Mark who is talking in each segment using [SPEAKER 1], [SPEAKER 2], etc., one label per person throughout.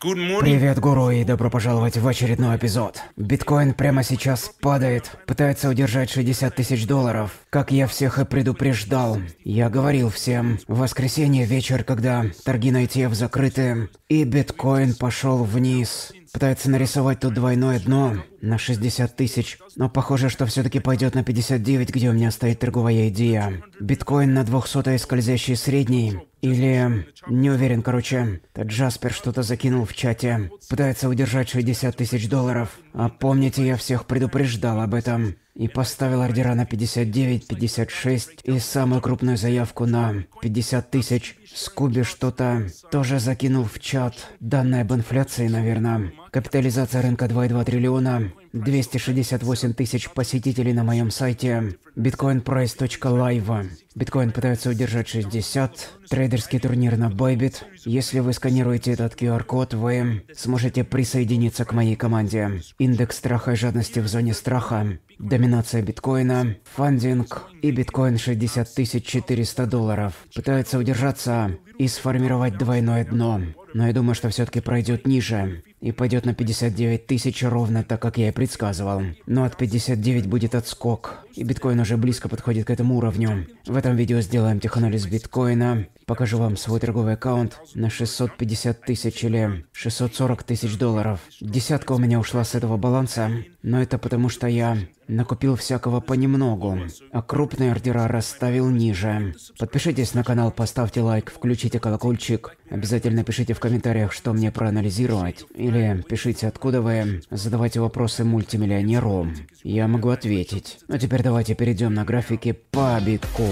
[SPEAKER 1] Привет, гуру, и добро пожаловать в очередной эпизод. Биткоин прямо сейчас падает, пытается удержать 60 тысяч долларов. Как я всех и предупреждал, я говорил всем, в воскресенье вечер, когда торги на ETF закрыты, и биткоин пошел вниз. Пытается нарисовать тут двойное дно на 60 тысяч, но похоже, что все-таки пойдет на 59, где у меня стоит торговая идея. Биткоин на 200 скользящий средний. Или... Не уверен, короче. Тот Джаспер что-то закинул в чате. Пытается удержать 60 тысяч долларов. А помните, я всех предупреждал об этом. И поставил ордера на 59, 56 и самую крупную заявку на 50 тысяч. Скуби что-то тоже закинул в чат. Данные об инфляции, наверное. Капитализация рынка 2,2 триллиона. 268 тысяч посетителей на моем сайте. bitcoinprice.live. Биткоин пытается удержать 60. Трейдерский турнир на Bybit. Если вы сканируете этот QR-код, вы сможете присоединиться к моей команде. Индекс страха и жадности в зоне страха. Доминация биткоина. Фандинг. И биткоин 60 400 долларов. Пытается удержаться и сформировать двойное дно. Но я думаю, что все-таки пройдет ниже и пойдет на 59 тысяч ровно так, как я и предсказывал. Но от 59 будет отскок, и биткоин уже близко подходит к этому уровню. В этом видео сделаем теханализ биткоина, покажу вам свой торговый аккаунт на 650 тысяч или 640 тысяч долларов. Десятка у меня ушла с этого баланса, но это потому что я накупил всякого понемногу, а крупные ордера расставил ниже. Подпишитесь на канал, поставьте лайк, включите колокольчик, обязательно пишите в комментариях, что мне проанализировать, и или пишите, откуда вы, задавайте вопросы мультимиллионеру. Я могу ответить. Но а теперь давайте перейдем на графики по битку.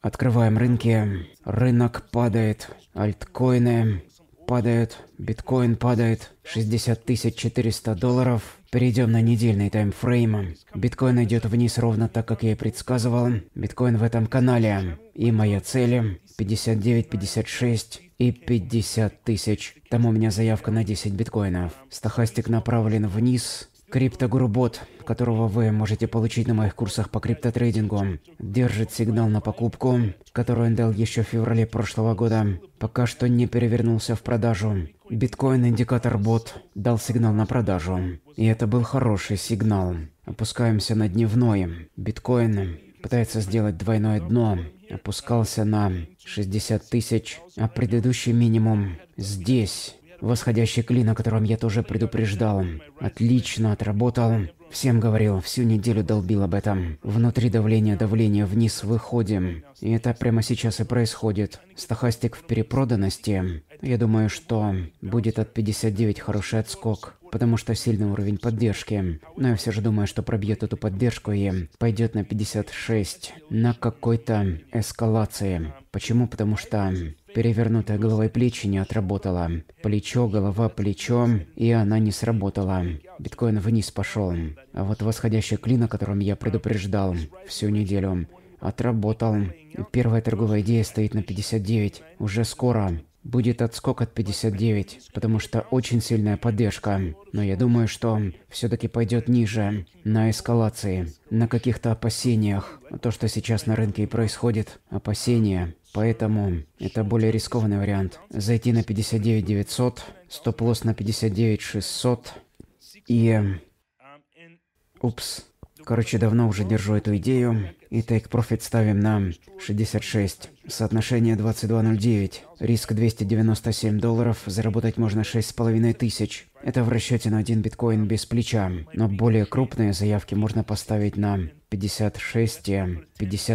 [SPEAKER 1] Открываем рынки. Рынок падает. Альткоины падают, биткоин падает, 60 400 долларов. Перейдем на недельный таймфрейм. Биткоин идет вниз ровно так, как я и предсказывал. Биткоин в этом канале. И моя цель 59, 56 и 50 тысяч. Там у меня заявка на 10 биткоинов. Стахастик направлен вниз, Криптогурбот, которого вы можете получить на моих курсах по криптотрейдингу, держит сигнал на покупку, которую он дал еще в феврале прошлого года. Пока что не перевернулся в продажу. Биткоин-индикатор-бот дал сигнал на продажу. И это был хороший сигнал. Опускаемся на дневной. Биткоин пытается сделать двойное дно. Опускался на 60 тысяч, а предыдущий минимум здесь Восходящий клин, о котором я тоже предупреждал. Отлично отработал. Всем говорил, всю неделю долбил об этом. Внутри давления, давление, вниз выходим. И это прямо сейчас и происходит. Стохастик в перепроданности. Я думаю, что будет от 59 хороший отскок, потому что сильный уровень поддержки. Но я все же думаю, что пробьет эту поддержку и пойдет на 56 на какой-то эскалации. Почему? Потому что перевернутая головой плечи не отработала. Плечо, голова, плечо, и она не сработала. Биткоин вниз пошел. А вот восходящий клин, о котором я предупреждал всю неделю, отработал. Первая торговая идея стоит на 59. Уже скоро будет отскок от 59, потому что очень сильная поддержка. Но я думаю, что все-таки пойдет ниже, на эскалации, на каких-то опасениях. То, что сейчас на рынке и происходит, опасения. Поэтому это более рискованный вариант. Зайти на 59 900, стоп-лосс на 59 600 и... Упс. Короче, давно уже держу эту идею и тейк-профит ставим на 66. Соотношение 22.09. Риск 297 долларов, заработать можно 6,5 тысяч. Это в расчете на один биткоин без плеча, но более крупные заявки можно поставить на 56, 50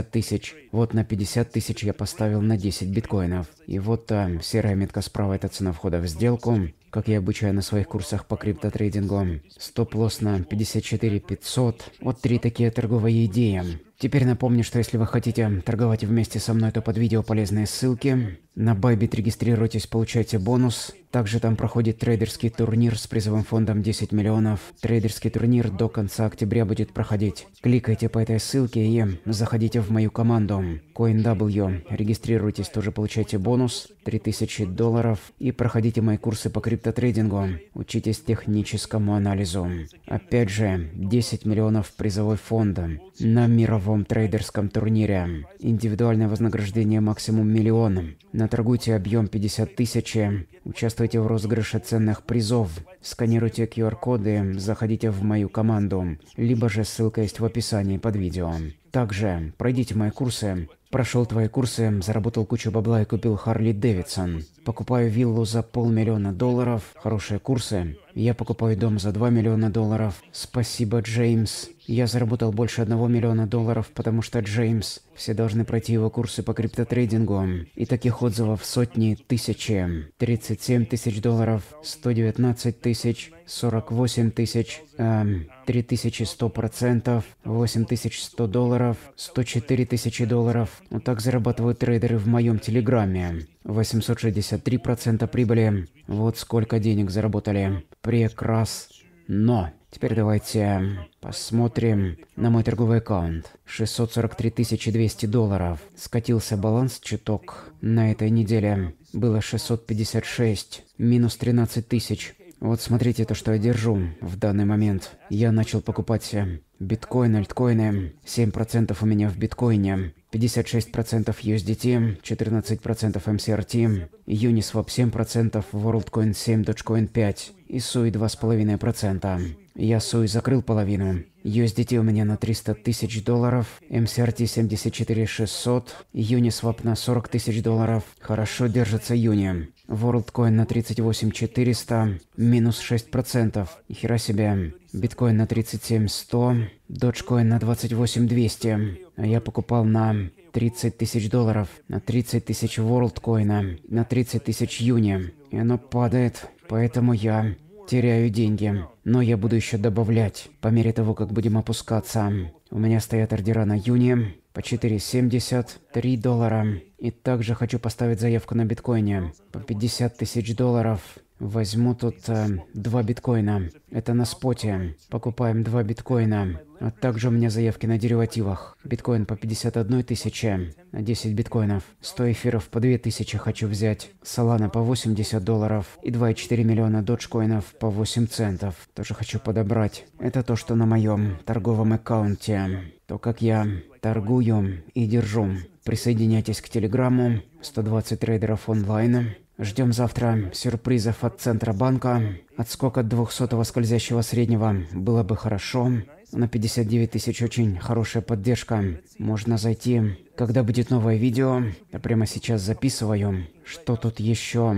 [SPEAKER 1] э, тысяч. Вот на 50 тысяч я поставил на 10 биткоинов. И вот там э, серая метка справа это цена входа в сделку, как я обучаю на своих курсах по криптотрейдингу. Стоп-лосс на 54 500. Вот три такие торговые идеи. Теперь напомню, что если вы хотите торговать вместе со мной, то под видео полезные ссылки. На Байбит регистрируйтесь, получайте бонус. Также там проходит трейдерский турнир с призовым фондом 10 миллионов. Трейдерский турнир до конца октября будет проходить. Кликайте по этой ссылке и заходите в мою команду. CoinW. Регистрируйтесь, тоже получайте бонус 3000 долларов и проходите мои курсы по криптотрейдингу. Учитесь техническому анализу. Опять же, 10 миллионов призовой фонда на мировом трейдерском турнире. Индивидуальное вознаграждение максимум миллион. Наторгуйте объем 50 тысяч, участвуйте в розыгрыше ценных призов, сканируйте QR-коды, заходите в мою команду, либо же ссылка есть в описании под видео. Также пройдите мои курсы. Прошел твои курсы, заработал кучу бабла и купил Харли Дэвидсон. Покупаю виллу за полмиллиона долларов, хорошие курсы. Я покупаю дом за 2 миллиона долларов. Спасибо, Джеймс. Я заработал больше одного миллиона долларов, потому что Джеймс. Все должны пройти его курсы по криптотрейдингу. И таких отзывов сотни, тысячи. 37 тысяч долларов, 119 тысяч, 48 тысяч, эм, 3100 процентов, 8100 долларов, 104 тысячи долларов. Вот так зарабатывают трейдеры в моем телеграме. 863 процента прибыли. Вот сколько денег заработали. Прекрасно. Теперь давайте посмотрим на мой торговый аккаунт. 643 200 долларов. Скатился баланс чуток. На этой неделе было 656, минус 13 тысяч. Вот смотрите то, что я держу в данный момент. Я начал покупать биткоин, альткоины. 7% у меня в биткоине, 56% USDT, 14% MCRT, Uniswap 7%, WorldCoin 7, Dogecoin 5 и SUI 2,5%. Я Ясуи закрыл половину. USDT у меня на 300 тысяч долларов, MCRT 74 600, Uniswap на 40 тысяч долларов. Хорошо держится Юни. WorldCoin на 38 400, минус 6%. Хера себе. Биткоин на 37 100, Dogecoin на 28 200. А я покупал на 30 тысяч долларов, на 30 тысяч WorldCoin, на 30 тысяч Юни. И оно падает, поэтому я теряю деньги. Но я буду еще добавлять, по мере того, как будем опускаться. У меня стоят ордера на июне по 4,70, 3 доллара. И также хочу поставить заявку на биткоине по 50 тысяч долларов. Возьму тут э, два биткоина. Это на споте. Покупаем два биткоина. А также у меня заявки на деривативах. Биткоин по 51 тысяче. 10 биткоинов. 100 эфиров по 2000 хочу взять. Солана по 80 долларов. И 2,4 миллиона доджкоинов по 8 центов. Тоже хочу подобрать. Это то, что на моем торговом аккаунте. То, как я торгую и держу. Присоединяйтесь к Телеграмму. 120 трейдеров онлайн. Ждем завтра сюрпризов от Центробанка. Отскок от 200-го скользящего среднего было бы хорошо. На 59 тысяч очень хорошая поддержка. Можно зайти. Когда будет новое видео, я прямо сейчас записываю. Что тут еще?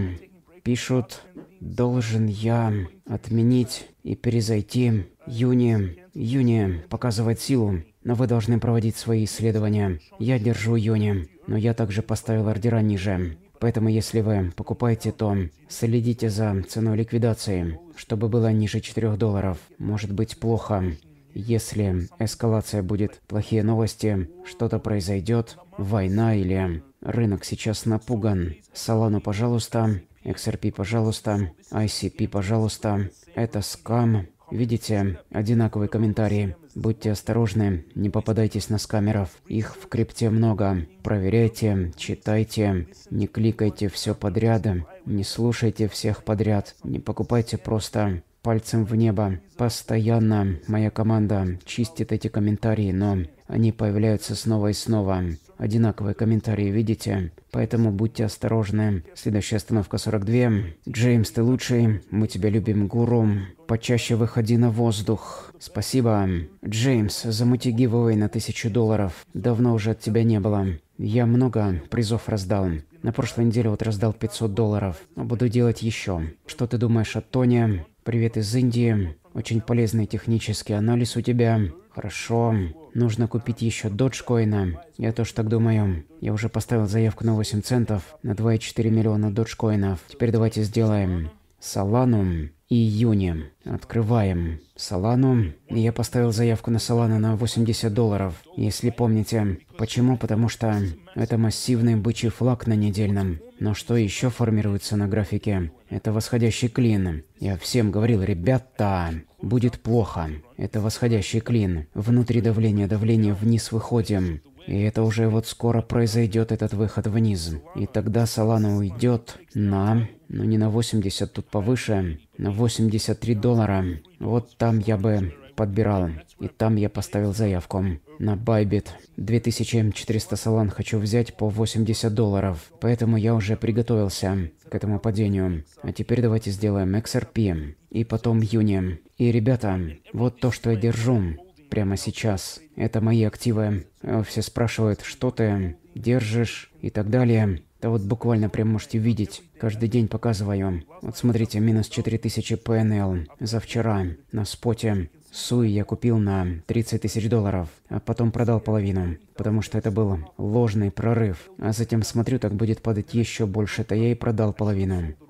[SPEAKER 1] Пишут, должен я отменить и перезайти. Юни. Юни показывает силу, но вы должны проводить свои исследования. Я держу Юни, но я также поставил ордера ниже. Поэтому, если вы покупаете, то следите за ценой ликвидации, чтобы было ниже 4 долларов. Может быть плохо, если эскалация будет, плохие новости, что-то произойдет, война или рынок сейчас напуган. Салану, пожалуйста, XRP, пожалуйста, ICP, пожалуйста. Это скам, Видите, одинаковые комментарии. Будьте осторожны, не попадайтесь на скамеров. Их в крипте много. Проверяйте, читайте, не кликайте все подряд, не слушайте всех подряд, не покупайте просто пальцем в небо. Постоянно моя команда чистит эти комментарии, но они появляются снова и снова одинаковые комментарии, видите? Поэтому будьте осторожны. Следующая остановка 42. Джеймс, ты лучший. Мы тебя любим, гуру. Почаще выходи на воздух. Спасибо. Джеймс, замути гивовой на тысячу долларов. Давно уже от тебя не было. Я много призов раздал. На прошлой неделе вот раздал 500 долларов. Но буду делать еще. Что ты думаешь о Тоне? Привет из Индии. Очень полезный технический анализ у тебя. Хорошо. Нужно купить еще доджкоина. Я тоже так думаю. Я уже поставил заявку на 8 центов на 2,4 миллиона доджкоинов. Теперь давайте сделаем Солану июне. Открываем Солану. Я поставил заявку на Солану на 80 долларов, если помните. Почему? Потому что это массивный бычий флаг на недельном. Но что еще формируется на графике? Это восходящий клин. Я всем говорил, ребята, будет плохо. Это восходящий клин. Внутри давления, давление вниз выходим. И это уже вот скоро произойдет этот выход вниз. И тогда Солана уйдет на... Ну не на 80, тут повыше. На 83 доллара. Вот там я бы подбирал. И там я поставил заявку. На Bybit. 2400 салан хочу взять по 80 долларов. Поэтому я уже приготовился к этому падению. А теперь давайте сделаем XRP. И потом Юни. И ребята, вот то, что я держу прямо сейчас. Это мои активы. Э, все спрашивают, что ты держишь и так далее. Да вот буквально прям можете видеть. Каждый день показываю. Вот смотрите, минус 4000 PNL за вчера на споте. Суи я купил на 30 тысяч долларов, а потом продал половину потому что это был ложный прорыв. А затем смотрю, так будет падать еще больше, это я и продал половину.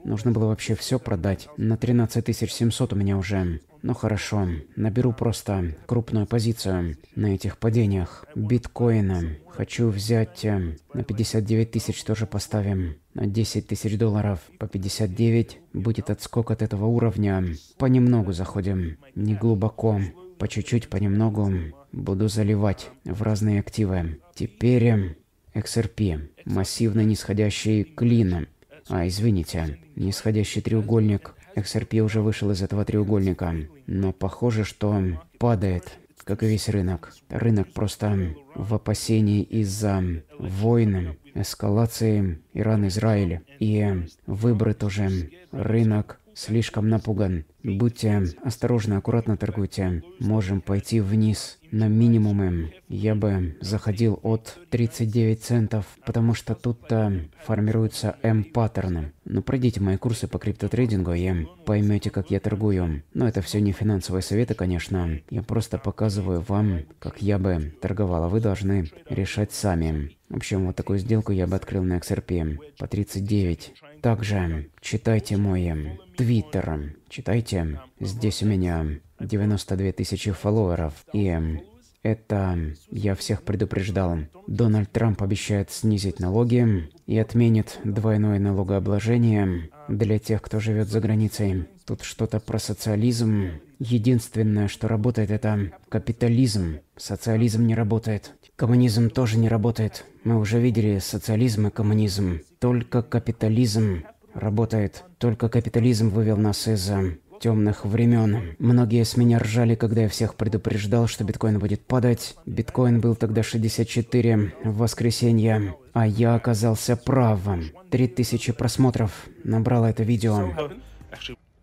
[SPEAKER 1] Нужно было вообще все продать. На 13 700 у меня уже. Ну хорошо, наберу просто крупную позицию на этих падениях. Биткоина хочу взять э, на 59 тысяч тоже поставим. На 10 тысяч долларов по 59 будет отскок от этого уровня. Понемногу заходим, не глубоко, по чуть-чуть, понемногу. Буду заливать в разные активы. Теперь эм, XRP. Массивно нисходящий клин. А, извините, нисходящий треугольник. XRP уже вышел из этого треугольника. Но похоже, что падает, как и весь рынок. Рынок просто эм, в опасении из-за эм, войны, эскалации Иран-Израиль. И выбрат уже рынок слишком напуган. Будьте осторожны, аккуратно торгуйте. Можем пойти вниз на минимумы. Я бы заходил от 39 центов, потому что тут-то формируются М-паттерны. Но ну, пройдите мои курсы по криптотрейдингу и поймете, как я торгую. Но это все не финансовые советы, конечно. Я просто показываю вам, как я бы торговала. Вы должны решать сами. В общем, вот такую сделку я бы открыл на XRP по 39. Также читайте мой эм, твиттер. Читайте. Здесь у меня 92 тысячи фолловеров. И эм, это я всех предупреждал. Дональд Трамп обещает снизить налоги и отменит двойное налогообложение для тех, кто живет за границей. Тут что-то про социализм. Единственное, что работает, это капитализм. Социализм не работает. Коммунизм тоже не работает. Мы уже видели социализм и коммунизм. Только капитализм работает. Только капитализм вывел нас из э, темных времен. Многие с меня ржали, когда я всех предупреждал, что биткоин будет падать. Биткоин был тогда 64 в воскресенье, а я оказался правым. 3000 просмотров набрало это видео.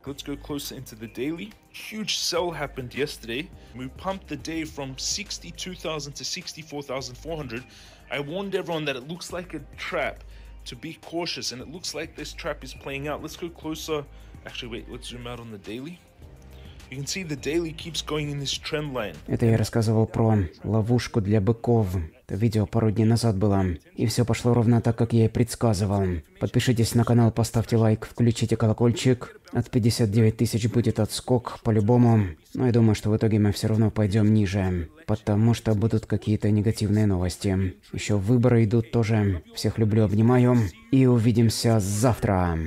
[SPEAKER 1] Let's go closer into the daily. Huge sell happened yesterday. We pumped the day from 62,000 to 64,400. I warned everyone that it looks like a trap to be cautious and it looks like this trap is playing out. Let's go closer. Actually, wait, let's zoom out on the daily. You can see the daily keeps going in this trend line. Это я рассказывал про ловушку для быков. Видео пару дней назад было. И все пошло ровно так, как я и предсказывал. Подпишитесь на канал, поставьте лайк, включите колокольчик. От 59 тысяч будет отскок, по-любому. Но я думаю, что в итоге мы все равно пойдем ниже. Потому что будут какие-то негативные новости. Еще выборы идут тоже. Всех люблю, обнимаю. И увидимся завтра.